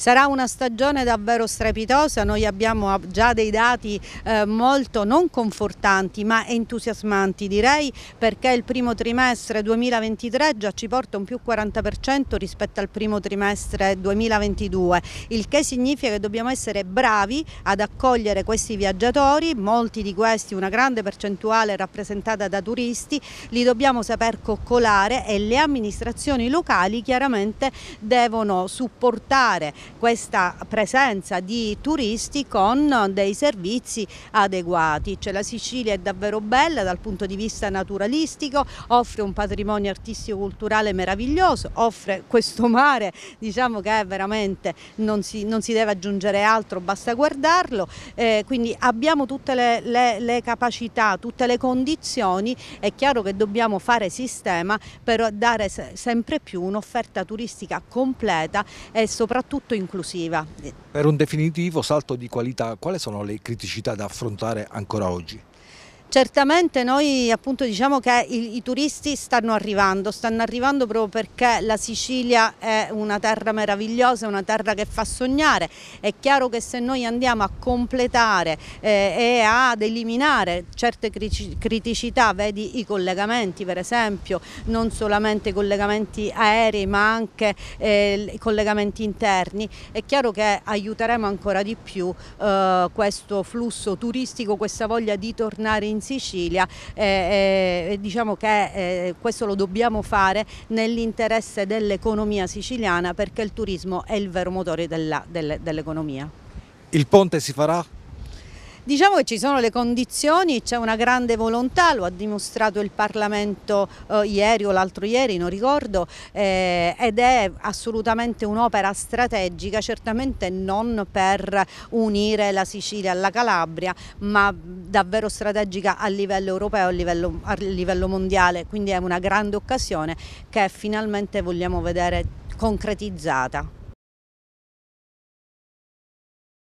Sarà una stagione davvero strepitosa, noi abbiamo già dei dati eh, molto non confortanti ma entusiasmanti direi perché il primo trimestre 2023 già ci porta un più 40% rispetto al primo trimestre 2022, il che significa che dobbiamo essere bravi ad accogliere questi viaggiatori, molti di questi, una grande percentuale rappresentata da turisti, li dobbiamo saper coccolare e le amministrazioni locali chiaramente devono supportare questa presenza di turisti con dei servizi adeguati. Cioè, la Sicilia è davvero bella dal punto di vista naturalistico, offre un patrimonio artistico-culturale meraviglioso, offre questo mare diciamo che è veramente non si, non si deve aggiungere altro, basta guardarlo, eh, quindi abbiamo tutte le, le, le capacità, tutte le condizioni, è chiaro che dobbiamo fare sistema per dare sempre più un'offerta turistica completa e soprattutto inclusiva. Per un definitivo salto di qualità, quali sono le criticità da affrontare ancora oggi? Certamente noi appunto diciamo che i, i, turisti stanno arrivando, stanno arrivando proprio perché la Sicilia è una terra meravigliosa, una terra che fa sognare. È chiaro che se noi andiamo a completare eh, e ad eliminare certe criticità, vedi i collegamenti per esempio, non solamente i collegamenti aerei ma anche eh, i collegamenti interni, è chiaro che aiuteremo ancora di più eh, questo flusso turistico, questa voglia di tornare in in Sicilia, eh, eh, diciamo che eh, questo lo dobbiamo fare nell'interesse dell'economia siciliana perché il turismo è il vero motore dell'economia. Dell il ponte si farà? Diciamo che ci sono le condizioni, c'è una grande volontà, lo ha dimostrato il Parlamento eh, ieri o l'altro ieri, non ricordo, eh, ed è assolutamente un'opera strategica, certamente non per unire la Sicilia alla Calabria, ma davvero strategica a livello europeo, a livello, a livello mondiale, quindi è una grande occasione che finalmente vogliamo vedere concretizzata.